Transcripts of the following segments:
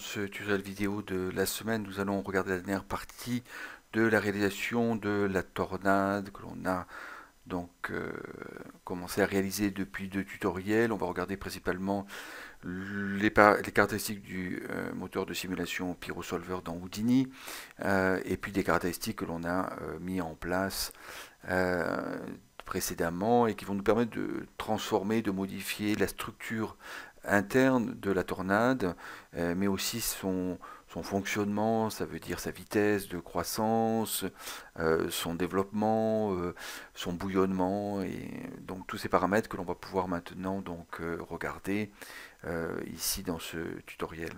Dans ce tutoriel vidéo de la semaine, nous allons regarder la dernière partie de la réalisation de la tornade que l'on a donc euh, commencé à réaliser depuis deux tutoriels. On va regarder principalement les, caractéristiques du euh, moteur de simulation PyroSolver dans Houdini euh, et puis des caractéristiques que l'on a mis en place précédemment et qui vont nous permettre de transformer, de modifier la structure interne de la tornade, euh, mais aussi son, fonctionnement, ça veut dire sa vitesse de croissance, euh, son développement, euh, son bouillonnement, et donc tous ces paramètres que l'on va pouvoir maintenant donc regarder ici dans ce tutoriel.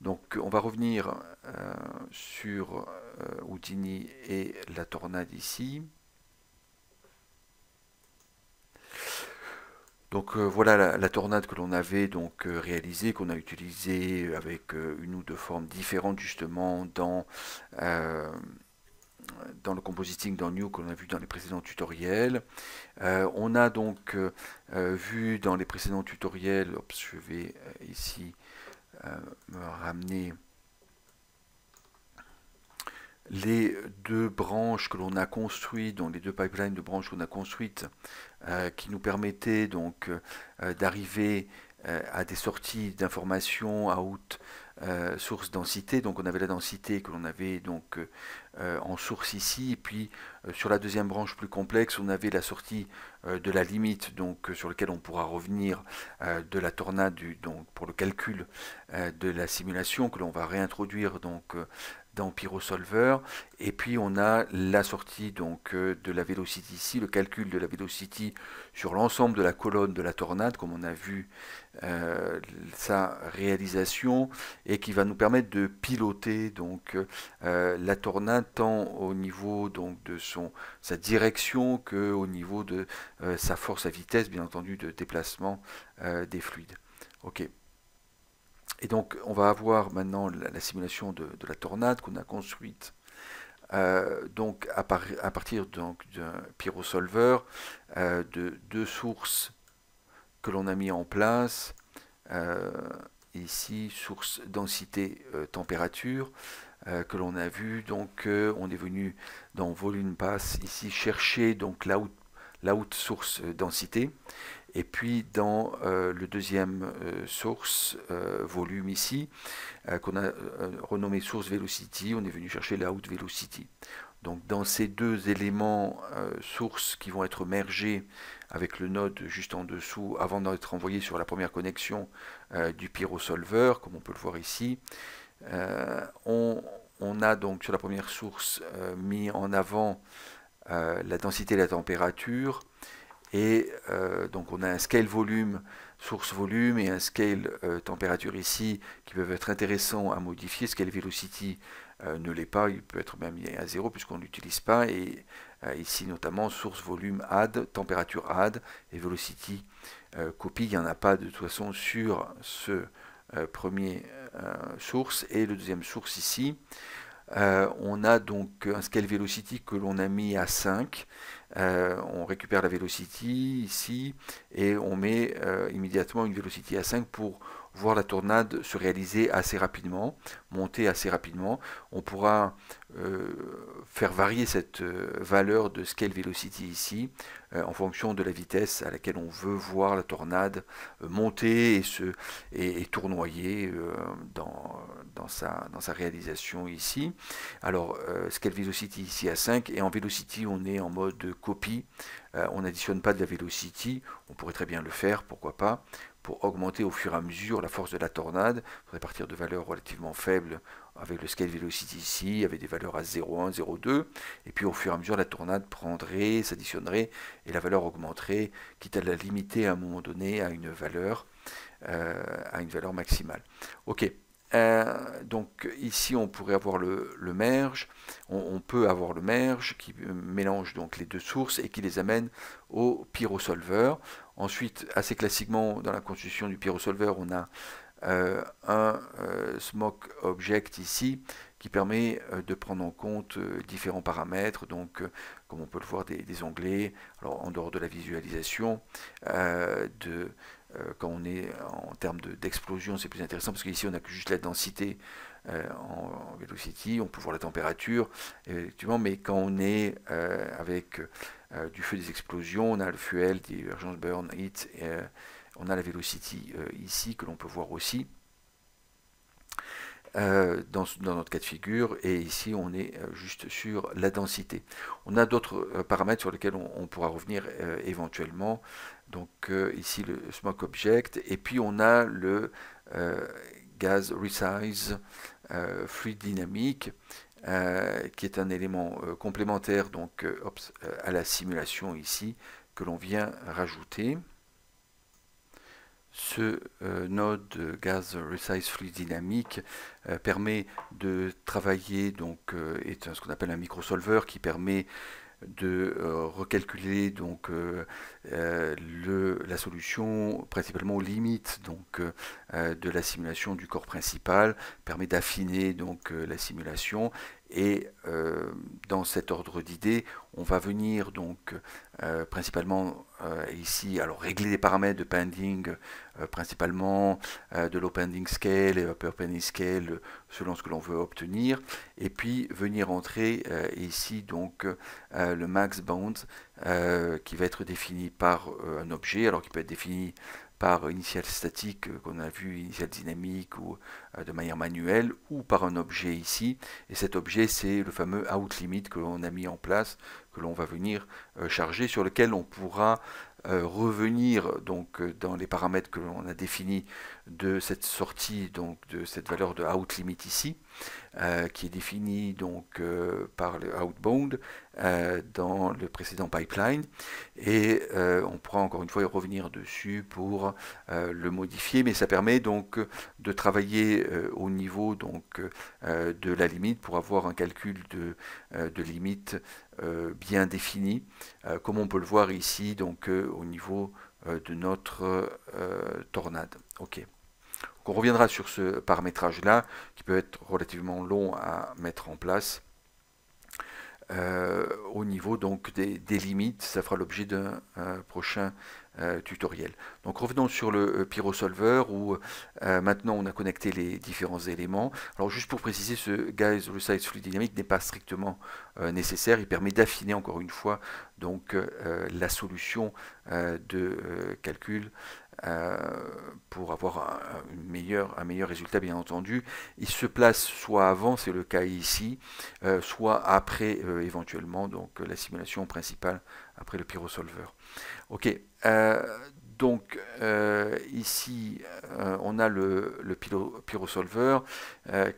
Donc on va revenir sur Houdini et la tornade ici. Donc euh, voilà la, tornade que l'on avait donc euh, réalisée, qu'on a utilisée avec euh, une ou deux formes différentes justement dans, dans le compositing dans New que l'on a vu dans les précédents tutoriels. on a donc vu dans les précédents tutoriels, je vais ici me ramener les deux branches que l'on a construites, donc les deux pipelines de branches qu'on a construites euh, qui nous permettait donc euh, d'arriver euh, à des sorties d'informations à haute source densité. Donc on avait la densité que l'on avait donc en source ici. Et puis sur la deuxième branche plus complexe, on avait la sortie de la limite, donc sur laquelle on pourra revenir de la tornade donc, pour le calcul de la simulation que l'on va réintroduire donc dans Pyrosolver. Et puis on a la sortie donc euh, de la Velocity ici, le calcul de la Velocity sur l'ensemble de la colonne de la tornade, comme on a vu euh, sa réalisation, et qui va nous permettre de piloter donc euh, la tornade tant au niveau donc de son sa direction que au niveau de sa force à vitesse, bien entendu, de déplacement des fluides. Ok. Et donc, on va avoir maintenant la, simulation de, la tornade qu'on a construite. Euh, donc à, partir donc d'un pyrosolver, euh, de deux sources que l'on a mis en place, euh, ici source densité euh, température, que l'on a vu donc on est venu dans volume pass ici chercher donc l'output la haute source euh, densité. Et puis dans euh, le deuxième euh, source volume ici, qu'on a renommé source velocity, on est venu chercher la haute velocity. Donc dans ces deux éléments sources qui vont être mergés avec le node juste en dessous avant d'être envoyé sur la première connexion du pyro solver comme on peut le voir ici, on, on, a donc sur la première source mis en avant euh, la densité et la température. Et euh, donc on a un scale volume, source volume et un scale euh, température ici qui peuvent être intéressants à modifier. Scale velocity ne l'est pas, il peut être même à zéro puisqu'on ne l'utilise pas. Et ici notamment source volume add, température add et velocity copy. Il n'y en a pas de toute façon sur ce premier source et le deuxième source ici. Euh, on a donc un scale velocity que l'on a mis à 5. Euh, on récupère la velocity ici et on met euh, immédiatement une velocity à 5 pour voir la tornade se réaliser assez rapidement, monter assez rapidement. On pourra euh, faire varier cette euh, valeur de scale velocity ici euh, en fonction de la vitesse à laquelle on veut voir la tornade monter et, se, et, tournoyer dans, sa, dans sa réalisation ici. Alors, scale velocity ici à 5 et en velocity on est en mode copie euh, on n'additionne pas de la velocity, on pourrait très bien le faire, pourquoi pas, pour augmenter au fur et à mesure la force de la tornade. Il faudrait partir de valeurs relativement faibles avec le scale velocity ici, avec des valeurs à 0,1, 0,2, et puis au fur et à mesure la tornade prendrait, s'additionnerait, et la valeur augmenterait, quitte à la limiter à un moment donné à une valeur, euh, à une valeur maximale. Ok, euh, donc ici on pourrait avoir le, merge, on, peut avoir le merge qui euh, mélange donc les deux sources et qui les amène au pyrosolver. Ensuite, assez classiquement dans la constitution du pyrosolver, on a euh, un smoke object ici qui permet de prendre en compte différents paramètres, donc comme on peut le voir des onglets, alors en dehors de la visualisation, de euh, quand on est en termes d'explosion, c'est plus intéressant parce qu'ici on n'a que juste la densité euh, en, Velocity, on peut voir la température, effectivement, mais quand on est euh, avec du feu des explosions, on a le fuel, divergence, burn, hit, on a la Velocity ici que l'on peut voir aussi. Euh, dans, notre cas de figure, et ici on est euh, juste sur la densité. On a d'autres euh, paramètres sur lesquels on, pourra revenir éventuellement, donc ici le smoke object, et puis on a le Gas resize, fluid dynamique, qui est un élément complémentaire donc, à la simulation ici que l'on vient rajouter ce euh, node gaz resize fluid dynamique euh, permet de travailler donc euh, est ce qu'on appelle un micro solveur qui permet de recalculer donc le, la solution principalement aux limites donc de la simulation du corps principal permet d'affiner donc la simulation et euh, dans cet ordre d'idées, on va venir donc euh, principalement euh, ici, alors régler les paramètres de pending, principalement de low pending scale et upper pending scale selon ce que l'on veut obtenir, et puis venir entrer ici donc le max bound qui va être défini par un objet, alors qui peut être défini par initial statique euh, qu'on a vu, initial dynamique ou euh, de manière manuelle, ou par un objet ici. Et cet objet, c'est le fameux out limit que l'on a mis en place, que l'on va venir euh, charger, sur lequel on pourra revenir donc dans les paramètres que l'on a définis de cette sortie, donc de cette valeur de out limit ici, qui est définie donc par le outbound, euh, dans le précédent pipeline. Et euh, on pourra encore une fois y revenir dessus pour euh, le modifier, mais ça permet donc de travailler au niveau donc, de la limite pour avoir un calcul de, de limite bien défini, comme on peut le voir ici donc, au niveau de notre tornade. ok on reviendra sur ce paramétrage-là, qui peut être relativement long à mettre en place. Euh, au niveau donc des, limites. Ça fera l'objet d'un prochain euh, tutoriel. Donc revenons sur le euh, PyroSolver où maintenant on a connecté les différents éléments. Alors juste pour préciser, ce guys le size fluid dynamique n'est pas strictement nécessaire. Il permet d'affiner encore une fois donc la solution de calcul euh, pour avoir un, une un, meilleur résultat, bien entendu. Il se place soit avant, c'est le cas ici, euh, soit après euh, éventuellement, donc la simulation principale après le pyrosolver. Ok, donc ici on a le, le pyrosolver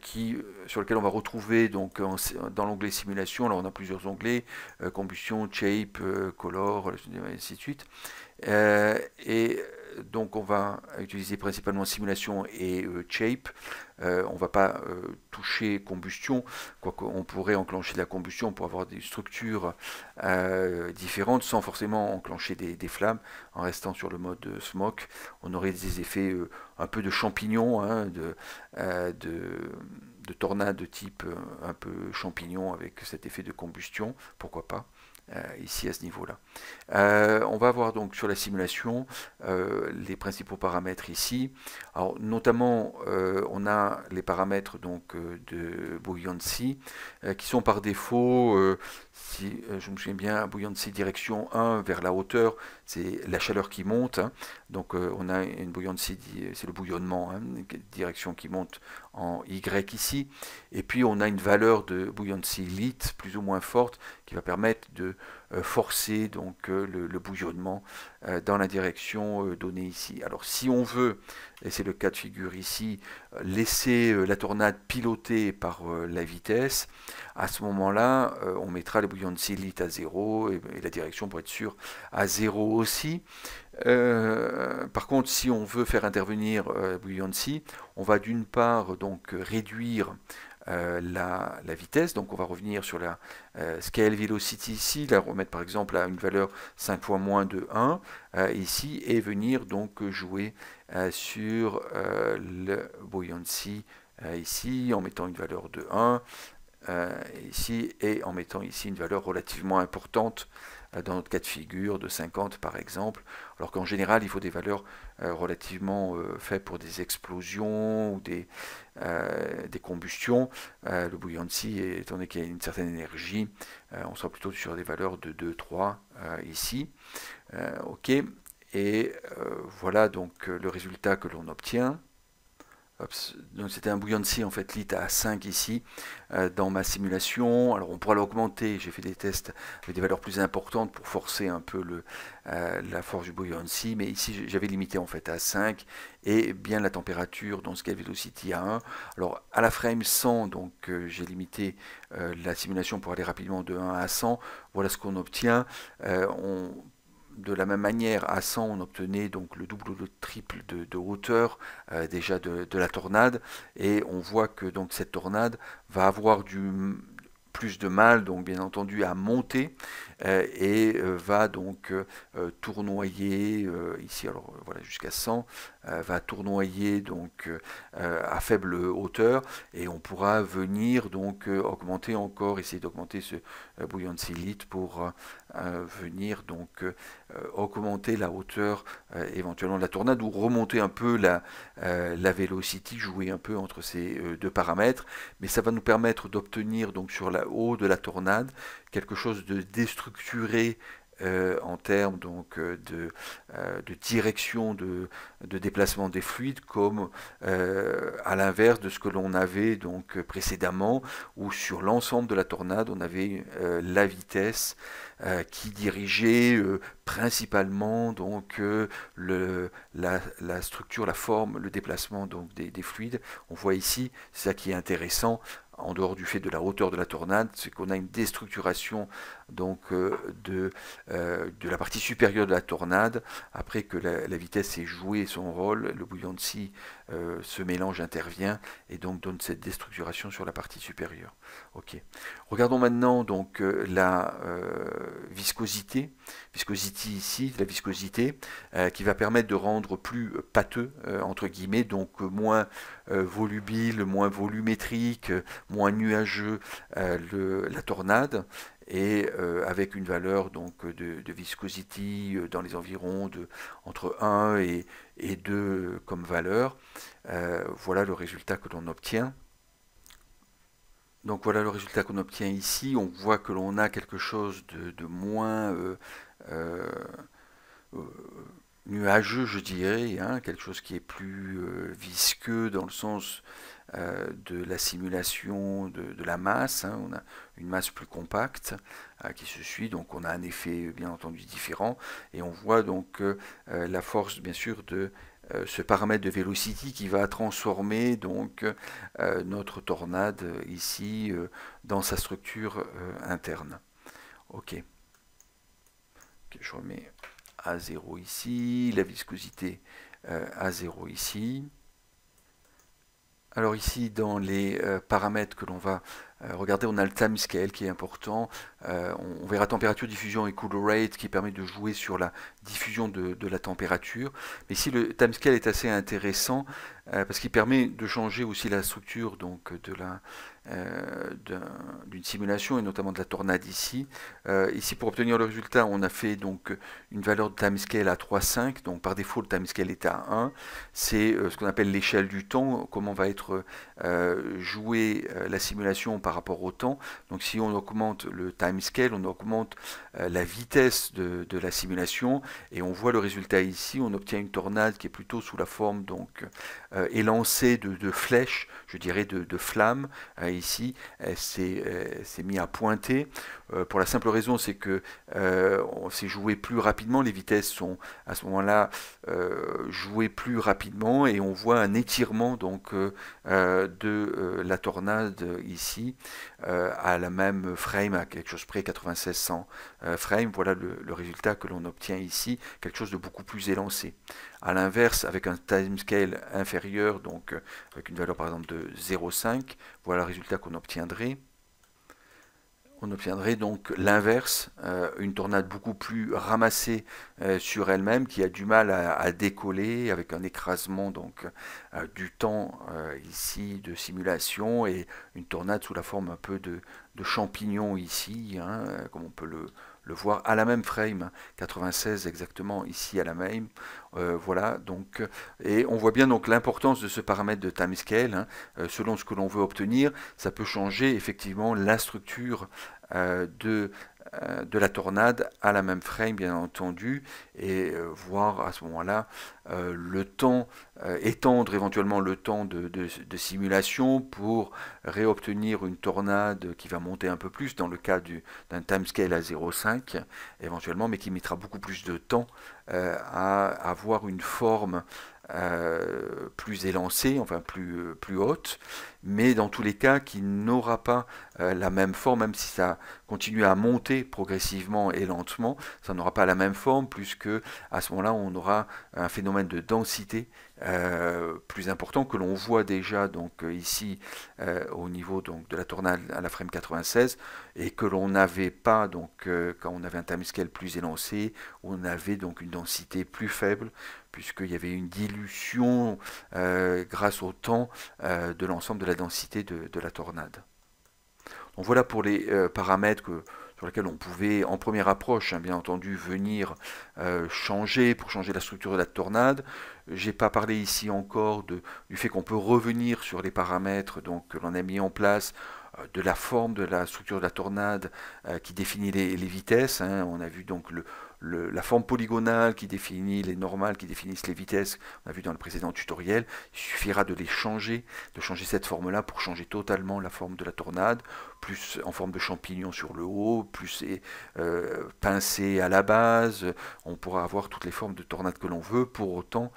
qui, sur lequel on va retrouver donc dans l'onglet simulation, là on a plusieurs onglets, combustion, shape, color, et ainsi de suite. et donc on va utiliser principalement simulation et euh, shape. Euh, on ne va pas euh, toucher combustion, quoiqu'on on pourrait enclencher la combustion pour avoir des structures différentes sans forcément enclencher des, flammes. En restant sur le mode smoke, on aurait des effets un peu de champignons, hein, de, de tornades de type un peu champignon avec cet effet de combustion, pourquoi pas. Euh, ici à ce niveau-là. Euh, on va voir donc sur la simulation euh, les principaux paramètres ici. Alors, notamment, on a les paramètres donc, de buoyancy qui sont par défaut si euh, je me souviens bien, bouillon de 6 direction 1 vers la hauteur, c'est la chaleur qui monte. Hein. Donc euh, on a une bouillon de euh, c'est le bouillonnement, hein, direction qui monte en Y ici. Et puis on a une valeur de bouillon de plus ou moins forte qui va permettre de forcer donc le, bouillonnement dans la direction donnée ici. Alors si on veut, et c'est le cas de figure ici, laisser la tornade pilotée par la vitesse, à ce moment-là, on mettra bouillon de lit à 0 et, la direction pour être sûr à 0 aussi. Euh, par contre, si on veut faire intervenir euh, la bouillon de on va d'une part donc réduire euh, la, la, vitesse. Donc on va revenir sur la scale velocity ici, la remettre par exemple à une valeur 5 fois moins de 1 ici et venir donc jouer sur le buoyancy ici en mettant une valeur de 1 euh, ici et en mettant ici une valeur relativement importante euh, dans notre cas de figure de 50 par exemple, alors qu'en général il faut des valeurs euh, relativement faites pour des explosions ou des, des combustions. le bouillon de étant donné qu'il y a une certaine énergie, on sera plutôt sur des valeurs de 2, 3 ici. ok, et voilà donc le résultat que l'on obtient donc c'était un bouillon de en fait lit à 5 ici euh, dans ma simulation alors on pourra l'augmenter j'ai fait des tests avec des valeurs plus importantes pour forcer un peu euh, la force du bouillon mais ici j'avais limité en fait à 5 et bien la température dans ce cas Velocity à 1 alors à la frame 100 donc euh, j'ai limité la simulation pour aller rapidement de 1 à 100 voilà ce qu'on obtient de la même manière, à 100, on obtenait donc le double ou le triple de, hauteur euh, déjà de, de, la tornade, et on voit que donc cette tornade va avoir du plus de mal, donc bien entendu, à monter, euh, et euh, va donc euh, tournoyer ici, alors voilà jusqu'à 100, va tournoyer donc à faible hauteur et on pourra venir donc augmenter encore, essayer d'augmenter ce bouillon de silite pour venir donc augmenter la hauteur éventuellement de la tornade ou remonter un peu la, la velocity, jouer un peu entre ces deux paramètres, mais ça va nous permettre d'obtenir donc sur la haut de la tornade quelque chose de déstructuré euh, en termes donc euh, euh, de, direction de, déplacement des fluides comme à l'inverse de ce que l'on avait donc précédemment où sur l'ensemble de la tornade on avait la vitesse qui dirigeait principalement donc le, la, structure, la forme, le déplacement donc des, des fluides. On voit ici, c'est ça qui est intéressant, en dehors du fait de la hauteur de la tornade, c'est qu'on a une déstructuration donc euh, euh, de, la partie supérieure de la tornade, après que la, vitesse ait joué son rôle, le bouillon de scie, ce mélange intervient et donc donne cette déstructuration sur la partie supérieure. Regardons maintenant donc euh, la viscosité, ici, la viscosité, qui va permettre de rendre plus pâteux, entre guillemets, donc moins volubile, moins volumétrique, moins nuageux la tornade et euh, avec une valeur donc de, viscosity euh, dans les environs de entre 1 et, 2 comme valeur. Euh, voilà le résultat que l'on obtient. Donc voilà le résultat qu'on obtient ici. On voit que l'on a quelque chose de, moins nuageux, je dirais, hein, quelque chose qui est plus visqueux dans le sens euh, de la simulation de, la masse. Hein. on a une masse plus compacte euh, qui se suit, donc on a un effet bien entendu différent. Et on voit donc euh, la force, bien sûr, de ce paramètre de velocity qui va transformer donc notre tornade ici dans sa structure interne. ok. Je remets à 0 ici, la viscosité à 0 ici. Alors ici, dans les euh, paramètres que l'on va euh, regardez, on a le time scale qui est important. Euh, on, verra température, diffusion et cool rate qui permet de jouer sur la diffusion de, la température. Mais ici, le time scale est assez intéressant euh, parce qu'il permet de changer aussi la structure donc, de la, d'une simulation et notamment de la tornade ici. ici pour obtenir le résultat on a fait donc une valeur de scale à 3,5 donc par défaut le timescale est à 1. C'est ce qu'on appelle l'échelle du temps, comment va être jouée la simulation par rapport au temps. Donc si on augmente le time scale, on augmente euh, la vitesse de, la simulation et on voit le résultat ici. On obtient une tornade qui est plutôt sous la forme donc euh, élancée de, flèches, je dirais de, flammes. Euh, ici, c'est mis à pointer. pour la simple raison, c'est que on s'est joué plus rapidement. Les vitesses sont à ce moment-là euh, jouer plus rapidement et on voit un étirement donc euh, euh, de la tornade ici à la même frame, à quelque chose près 9600 frames. Voilà le, résultat que l'on obtient ici, quelque chose de beaucoup plus élancé. À l'inverse, avec un timescale inférieur, donc avec une valeur par exemple de 0,5, voilà le résultat qu'on obtiendrait on obtiendrait donc l'inverse, euh, une tornade beaucoup plus ramassée euh, sur elle-même, qui a du mal à, décoller avec un écrasement donc euh, du temps ici de simulation et une tornade sous la forme un peu de, champignon champignons ici, hein, comme on peut le, le voir à la même frame, 96 exactement ici à la même. Euh, voilà, donc, et on voit bien donc l'importance de ce paramètre de timescale. Hein. Euh, selon ce que l'on veut obtenir, ça peut changer effectivement la structure euh, de, de la tornade à la même frame, bien entendu, et voir à ce moment-là le temps, étendre éventuellement le temps de, simulation pour réobtenir une tornade qui va monter un peu plus dans le cas d'un timescale à 0,5 éventuellement, mais qui mettra beaucoup plus de temps euh, à avoir une forme euh, plus élancée, enfin plus, euh, plus haute, mais dans tous les cas qui n'aura pas euh, la même forme, même si ça continue à monter progressivement et lentement, ça n'aura pas la même forme, puisque à ce moment-là, on aura un phénomène de densité euh, plus important que l'on voit déjà donc euh, ici au niveau donc de la tornade à la frame 96 et que l'on n'avait pas donc quand on avait un scale plus élancé, on avait donc une densité plus faible puisqu'il y avait une dilution grâce au temps de l'ensemble de la densité de, la tornade. Donc voilà pour les euh, paramètres sur lesquels on pouvait, en première approche, hein, bien entendu, venir euh, changer pour changer la structure de la tornade. J'ai pas parlé ici encore de, du fait qu'on peut revenir sur les paramètres donc, que l'on a mis en place euh, de la forme de la structure de la tornade qui définit les, vitesses. Hein. On a vu donc le, la forme polygonale qui définit les normales, qui définissent les vitesses, on a vu dans le précédent tutoriel, il suffira de les changer, de changer cette forme-là pour changer totalement la forme de la tornade, plus en forme de champignon sur le haut, plus euh, pincé à la base, on pourra avoir toutes les formes de tornades que l'on veut, pour autant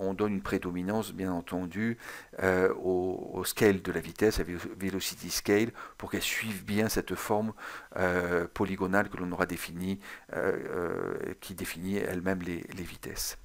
on donne une prédominance, bien entendu, euh, au, scale de la vitesse, à velocity scale, pour qu'elle suive bien cette forme euh, polygonale que l'on aura définie, euh, qui définit elle-même les vitesses.